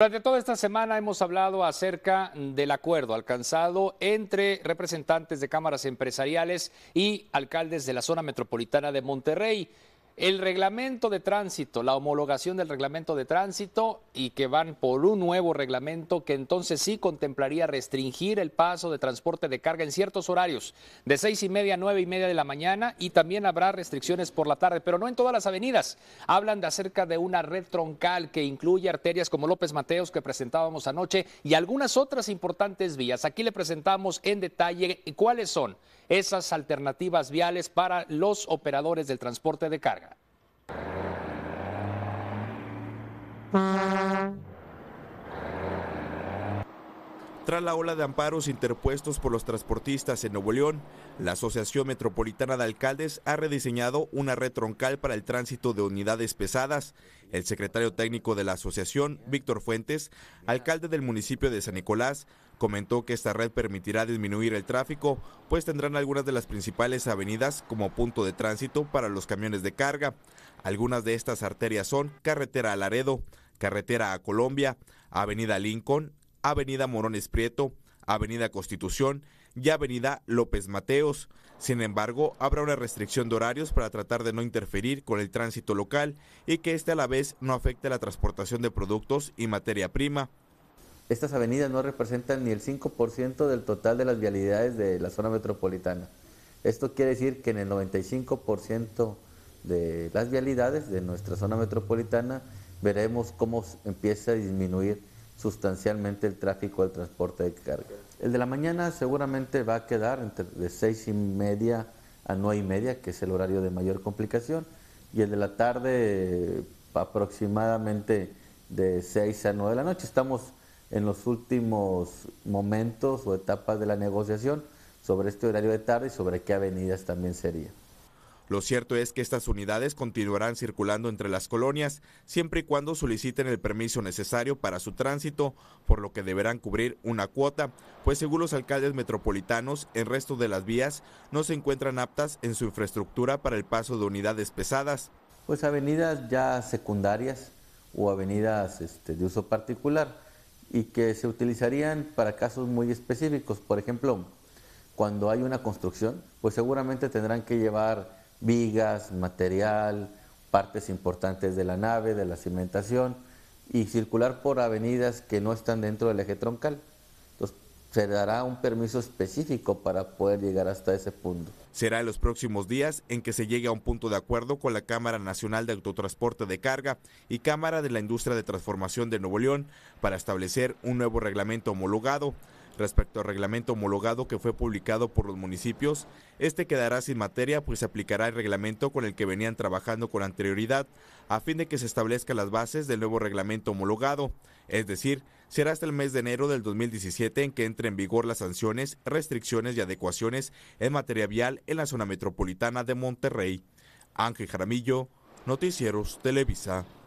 Durante toda esta semana hemos hablado acerca del acuerdo alcanzado entre representantes de cámaras empresariales y alcaldes de la zona metropolitana de Monterrey el reglamento de tránsito, la homologación del reglamento de tránsito y que van por un nuevo reglamento que entonces sí contemplaría restringir el paso de transporte de carga en ciertos horarios, de seis y media a nueve y media de la mañana y también habrá restricciones por la tarde, pero no en todas las avenidas. Hablan de acerca de una red troncal que incluye arterias como López Mateos que presentábamos anoche y algunas otras importantes vías. Aquí le presentamos en detalle cuáles son esas alternativas viales para los operadores del transporte de carga. Tras la ola de amparos interpuestos por los transportistas en Nuevo León, la Asociación Metropolitana de Alcaldes ha rediseñado una red troncal para el tránsito de unidades pesadas. El secretario técnico de la asociación, Víctor Fuentes, alcalde del municipio de San Nicolás, comentó que esta red permitirá disminuir el tráfico, pues tendrán algunas de las principales avenidas como punto de tránsito para los camiones de carga. Algunas de estas arterias son Carretera Alaredo, carretera a Colombia, Avenida Lincoln, Avenida Morones Prieto, Avenida Constitución y Avenida López Mateos. Sin embargo, habrá una restricción de horarios para tratar de no interferir con el tránsito local y que éste a la vez no afecte la transportación de productos y materia prima. Estas avenidas no representan ni el 5% del total de las vialidades de la zona metropolitana. Esto quiere decir que en el 95% de las vialidades de nuestra zona metropolitana veremos cómo empieza a disminuir sustancialmente el tráfico del transporte de carga. El de la mañana seguramente va a quedar entre de seis y media a nueve y media, que es el horario de mayor complicación, y el de la tarde aproximadamente de 6 a 9 de la noche. Estamos en los últimos momentos o etapas de la negociación sobre este horario de tarde y sobre qué avenidas también sería. Lo cierto es que estas unidades continuarán circulando entre las colonias siempre y cuando soliciten el permiso necesario para su tránsito, por lo que deberán cubrir una cuota, pues según los alcaldes metropolitanos, el resto de las vías no se encuentran aptas en su infraestructura para el paso de unidades pesadas. Pues avenidas ya secundarias o avenidas este, de uso particular y que se utilizarían para casos muy específicos. Por ejemplo, cuando hay una construcción, pues seguramente tendrán que llevar vigas, material, partes importantes de la nave, de la cimentación, y circular por avenidas que no están dentro del eje troncal. Entonces, se dará un permiso específico para poder llegar hasta ese punto. Será en los próximos días en que se llegue a un punto de acuerdo con la Cámara Nacional de Autotransporte de Carga y Cámara de la Industria de Transformación de Nuevo León para establecer un nuevo reglamento homologado Respecto al reglamento homologado que fue publicado por los municipios, este quedará sin materia pues se aplicará el reglamento con el que venían trabajando con anterioridad a fin de que se establezcan las bases del nuevo reglamento homologado, es decir, será hasta el mes de enero del 2017 en que entre en vigor las sanciones, restricciones y adecuaciones en materia vial en la zona metropolitana de Monterrey. Ángel Jaramillo, Noticieros Televisa.